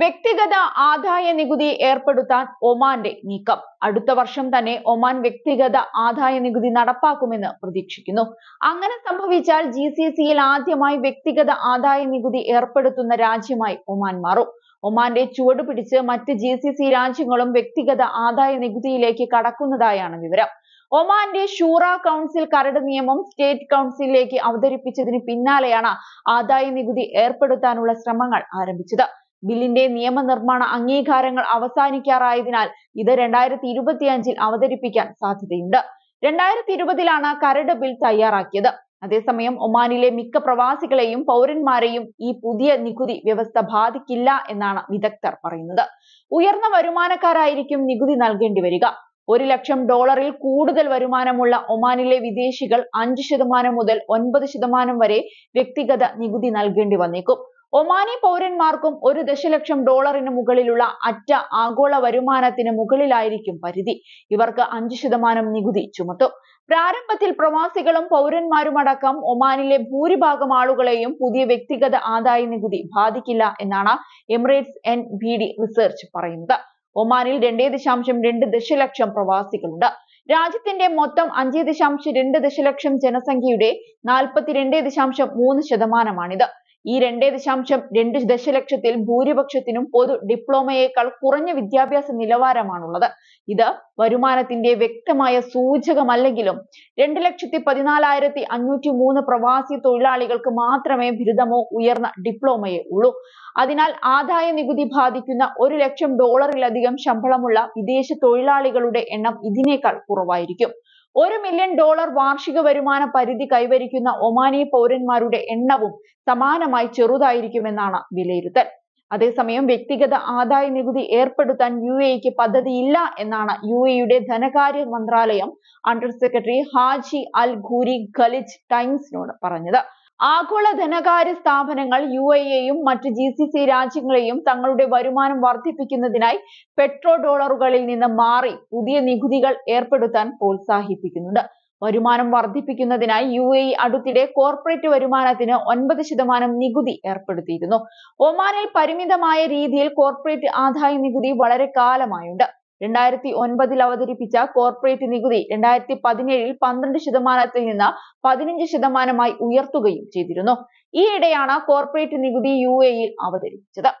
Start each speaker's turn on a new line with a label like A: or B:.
A: വ്യക്തിഗത ആദായ നികുതി ഏർപ്പെടുത്താൻ ഒമാന്റെ നീക്കം അടുത്ത വർഷം തന്നെ ഒമാൻ വ്യക്തിഗത ആദായ നികുതി നടപ്പാക്കുമെന്ന് പ്രതീക്ഷിക്കുന്നു അങ്ങനെ സംഭവിച്ചാൽ ജി സി സിയിൽ ആദ്യമായി വ്യക്തിഗത ആദായ നികുതി ഏർപ്പെടുത്തുന്ന രാജ്യമായി ഒമാൻ മാറും ഒമാന്റെ ചുവട് പിടിച്ച് മറ്റ് ജി സി സി രാജ്യങ്ങളും വ്യക്തിഗത ആദായ നികുതിയിലേക്ക് കടക്കുന്നതായാണ് വിവരം ഒമാന്റെ ഷൂറ കൗൺസിൽ കരട് നിയമം സ്റ്റേറ്റ് കൗൺസിലിലേക്ക് അവതരിപ്പിച്ചതിന് പിന്നാലെയാണ് ആദായ നികുതി ഏർപ്പെടുത്താനുള്ള ശ്രമങ്ങൾ ആരംഭിച്ചത് ബില്ലിന്റെ നിയമനിർമ്മാണ അംഗീകാരങ്ങൾ അവസാനിക്കാറായതിനാൽ ഇത് രണ്ടായിരത്തി ഇരുപത്തിയഞ്ചിൽ അവതരിപ്പിക്കാൻ സാധ്യതയുണ്ട് രണ്ടായിരത്തി ഇരുപതിലാണ് കരട് ബിൽ തയ്യാറാക്കിയത് അതേസമയം ഒമാനിലെ മിക്ക പ്രവാസികളെയും പൗരന്മാരെയും ഈ പുതിയ നികുതി വ്യവസ്ഥ ബാധിക്കില്ല എന്നാണ് വിദഗ്ധർ പറയുന്നത് ഉയർന്ന വരുമാനക്കാരായിരിക്കും നികുതി നൽകേണ്ടി വരിക ഒരു ലക്ഷം ഡോളറിൽ കൂടുതൽ വരുമാനമുള്ള ഒമാനിലെ വിദേശികൾ അഞ്ച് ശതമാനം മുതൽ ഒൻപത് ശതമാനം വരെ വ്യക്തിഗത നികുതി നൽകേണ്ടി വന്നേക്കും ഒമാനി പൗരന്മാർക്കും ഒരു ദശലക്ഷം ഡോളറിന് മുകളിലുള്ള അറ്റ ആഗോള വരുമാനത്തിന് മുകളിലായിരിക്കും പരിധി ഇവർക്ക് അഞ്ച് ശതമാനം നികുതി ചുമത്തും പ്രാരംഭത്തിൽ പ്രവാസികളും പൗരന്മാരുമടക്കം ഒമാനിലെ ഭൂരിഭാഗം ആളുകളെയും പുതിയ വ്യക്തിഗത ആദായ നികുതി ബാധിക്കില്ല എന്നാണ് Emirates N B D research പറയുന്നത് ഒമാനിൽ രണ്ടേ ദശാംശം രണ്ട് ദശലക്ഷം പ്രവാസികളുണ്ട് രാജ്യത്തിന്റെ മൊത്തം അഞ്ചേ ദശാംശം രണ്ട് ദശലക്ഷം ജനസംഖ്യയുടെ നാൽപ്പത്തിരണ്ടേ ദശാംശം മൂന്ന് ശതമാനമാണിത് ഈ രണ്ടേ ദശാംശം രണ്ട് ദശലക്ഷത്തിൽ ഭൂരിപക്ഷത്തിനും പൊതു ഡിപ്ലോമയേക്കാൾ കുറഞ്ഞ വിദ്യാഭ്യാസ നിലവാരമാണുള്ളത് ഇത് വരുമാനത്തിന്റെ വ്യക്തമായ സൂചകമല്ലെങ്കിലും രണ്ട് ലക്ഷത്തി പതിനാലായിരത്തി അഞ്ഞൂറ്റി മൂന്ന് പ്രവാസി തൊഴിലാളികൾക്ക് മാത്രമേ ബിരുദമോ ഉയർന്ന ഡിപ്ലോമയേ ഉള്ളൂ അതിനാൽ ആദായ നികുതി ബാധിക്കുന്ന ഒരു ലക്ഷം ഡോളറിലധികം ശമ്പളമുള്ള വിദേശ തൊഴിലാളികളുടെ എണ്ണം ഇതിനേക്കാൾ കുറവായിരിക്കും ഒരു മില്യൺ ഡോളർ വാർഷിക വരുമാന പരിധി കൈവരിക്കുന്ന ഒമാനി പൗരന്മാരുടെ എണ്ണവും സമാനമായി ചെറുതായിരിക്കുമെന്നാണ് വിലയിരുത്തൽ അതേസമയം വ്യക്തിഗത ആദായ നികുതി ഏർപ്പെടുത്താൻ യു എക്ക് പദ്ധതിയില്ല എന്നാണ് യു എയുടെ ധനകാര്യ മന്ത്രാലയം under secretary Haji Al Khoori Khaleej ടൈംസിനോട് പറഞ്ഞത് ആഗോള ധനകാര്യ സ്ഥാപനങ്ങൾ യുഎഇയെയും മറ്റ് സി രാജ്യങ്ങളെയും തങ്ങളുടെ വരുമാനം വർദ്ധിപ്പിക്കുന്നതിനായി പെട്രോ ഡോളറുകളിൽ നിന്ന് മാറി പുതിയ നികുതികൾ ഏർപ്പെടുത്താൻ പ്രോത്സാഹിപ്പിക്കുന്നുണ്ട്. വരുമാനം വർദ്ധിപ്പിക്കുന്നതിനായി UAE അടുത്തിടെ കോർപ്പറേറ്റ് വരുമാനത്തിന് ഒൻപത് ശതമാനം നികുതി ഏർപ്പെടുത്തിയിരുന്നു. ഒമാനിൽ പരിമിതമായ രീതിയിൽ കോർപ്പറേറ്റ് ആദായ നികുതി വളരെ കാലമായുണ്ട് രണ്ടായിരത്തി ഒൻപതിൽ അവതരിപ്പിച്ച കോർപ്പറേറ്റ് നികുതി രണ്ടായിരത്തി പതിനേഴിൽ പന്ത്രണ്ട് ശതമാനത്തിൽ നിന്ന് പതിനഞ്ച് ശതമാനമായി ഉയർത്തുകയും ചെയ്തിരുന്നു ഈയിടെയാണ് corporate നികുതി യുഎഇ അവതരിപ്പിച്ചത്